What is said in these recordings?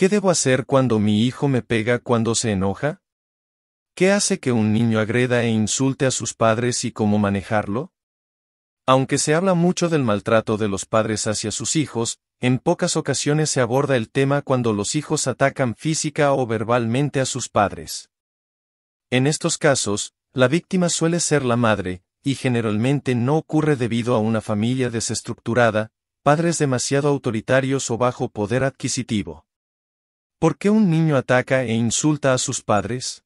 ¿Qué debo hacer cuando mi hijo me pega cuando se enoja? ¿Qué hace que un niño agreda e insulte a sus padres y cómo manejarlo? Aunque se habla mucho del maltrato de los padres hacia sus hijos, en pocas ocasiones se aborda el tema cuando los hijos atacan física o verbalmente a sus padres. En estos casos, la víctima suele ser la madre, y generalmente no ocurre debido a una familia desestructurada, padres demasiado autoritarios o bajo poder adquisitivo. ¿Por qué un niño ataca e insulta a sus padres?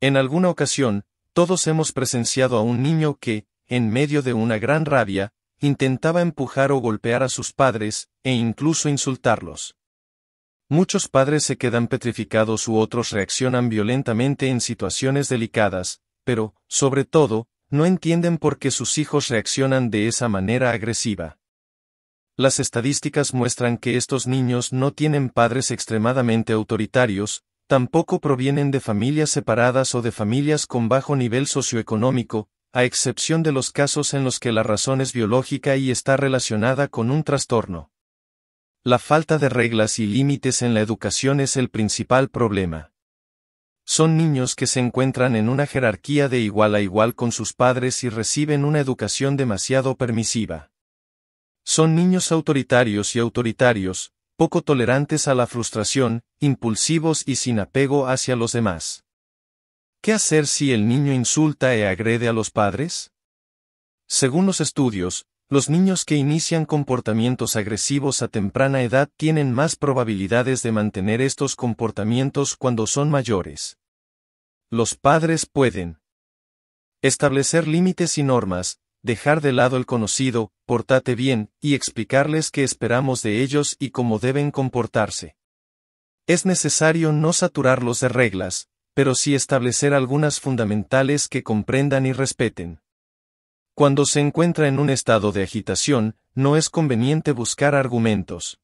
En alguna ocasión, todos hemos presenciado a un niño que, en medio de una gran rabia, intentaba empujar o golpear a sus padres, e incluso insultarlos. Muchos padres se quedan petrificados u otros reaccionan violentamente en situaciones delicadas, pero, sobre todo, no entienden por qué sus hijos reaccionan de esa manera agresiva. Las estadísticas muestran que estos niños no tienen padres extremadamente autoritarios, tampoco provienen de familias separadas o de familias con bajo nivel socioeconómico, a excepción de los casos en los que la razón es biológica y está relacionada con un trastorno. La falta de reglas y límites en la educación es el principal problema. Son niños que se encuentran en una jerarquía de igual a igual con sus padres y reciben una educación demasiado permisiva. Son niños autoritarios y autoritarios, poco tolerantes a la frustración, impulsivos y sin apego hacia los demás. ¿Qué hacer si el niño insulta e agrede a los padres? Según los estudios, los niños que inician comportamientos agresivos a temprana edad tienen más probabilidades de mantener estos comportamientos cuando son mayores. Los padres pueden establecer límites y normas, dejar de lado el conocido, portate bien, y explicarles qué esperamos de ellos y cómo deben comportarse. Es necesario no saturarlos de reglas, pero sí establecer algunas fundamentales que comprendan y respeten. Cuando se encuentra en un estado de agitación, no es conveniente buscar argumentos.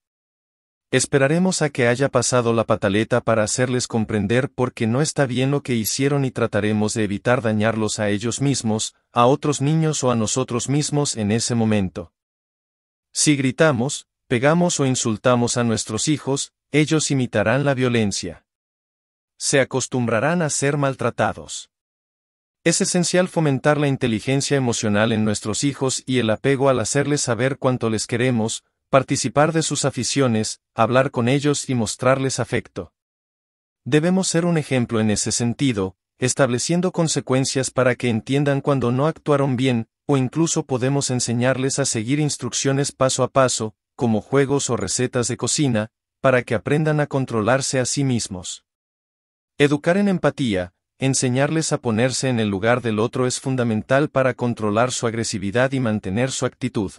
Esperaremos a que haya pasado la pataleta para hacerles comprender por qué no está bien lo que hicieron y trataremos de evitar dañarlos a ellos mismos, a otros niños o a nosotros mismos en ese momento. Si gritamos, pegamos o insultamos a nuestros hijos, ellos imitarán la violencia. Se acostumbrarán a ser maltratados. Es esencial fomentar la inteligencia emocional en nuestros hijos y el apego al hacerles saber cuánto les queremos, participar de sus aficiones, hablar con ellos y mostrarles afecto. Debemos ser un ejemplo en ese sentido, estableciendo consecuencias para que entiendan cuando no actuaron bien, o incluso podemos enseñarles a seguir instrucciones paso a paso, como juegos o recetas de cocina, para que aprendan a controlarse a sí mismos. Educar en empatía, enseñarles a ponerse en el lugar del otro es fundamental para controlar su agresividad y mantener su actitud.